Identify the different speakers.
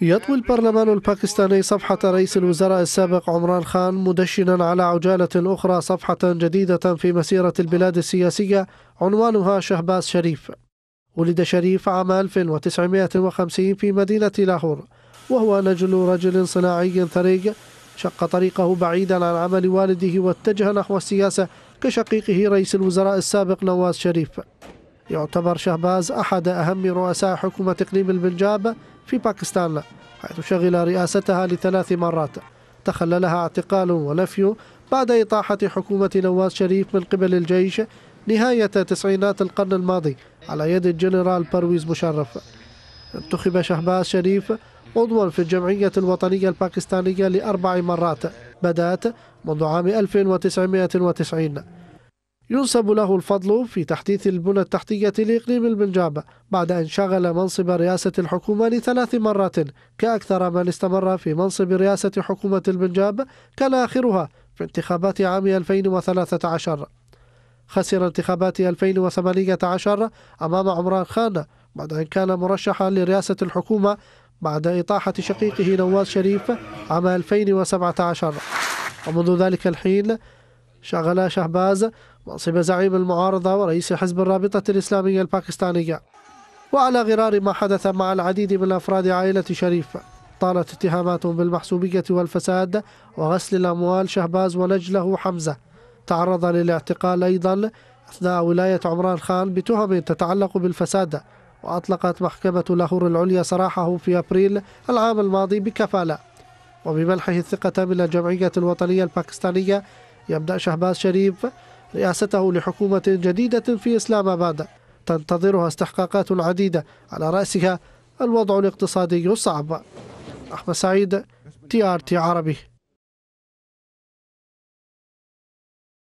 Speaker 1: يطوي البرلمان الباكستاني صفحة رئيس الوزراء السابق عمران خان مدشنا على عجالة أخرى صفحة جديدة في مسيرة البلاد السياسية عنوانها شهباز شريف ولد شريف عام 1950 في مدينة لاهور وهو نجل رجل صناعي ثريق شق طريقه بعيدا عن عمل والده واتجه نحو السياسة كشقيقه رئيس الوزراء السابق نواز شريف يعتبر شهباز أحد أهم رؤساء حكومة إقليم البنجاب في باكستان حيث شغل رئاستها لثلاث مرات تخللها اعتقال ونفي بعد إطاحة حكومة نواز شريف من قبل الجيش نهاية تسعينات القرن الماضي على يد الجنرال برويز مشرف انتخب شهباز شريف عضوا في الجمعية الوطنية الباكستانية لأربع مرات بدأت منذ عام 1990 ينسب له الفضل في تحديث البنى التحتية لإقليم البنجاب بعد أن شغل منصب رئاسة الحكومة لثلاث مرات كأكثر من استمر في منصب رئاسة حكومة البنجاب كان آخرها في انتخابات عام 2013 خسر انتخابات 2018 أمام عمران خان بعد أن كان مرشحا لرئاسة الحكومة بعد إطاحة شقيقه نواز شريف عام 2017 ومنذ ذلك الحين شغل شهباز منصب زعيم المعارضة ورئيس حزب الرابطة الإسلامية الباكستانية وعلى غرار ما حدث مع العديد من أفراد عائلة شريف طالت اتهامات بالمحسوبية والفساد وغسل الأموال شهباز ونجله حمزة تعرض للاعتقال أيضا أثناء ولاية عمران خان بتهم تتعلق بالفساد وأطلقت محكمة لاهور العليا سراحه في أبريل العام الماضي بكفالة وبمنحه الثقة من الجمعية الوطنية الباكستانية يبدأ شهباز شريف رئاسته لحكومة جديدة في إسلام آباد تنتظرها استحقاقات عديدة على رأسها الوضع الاقتصادي الصعب أحمد سعيد تي آر تي عربي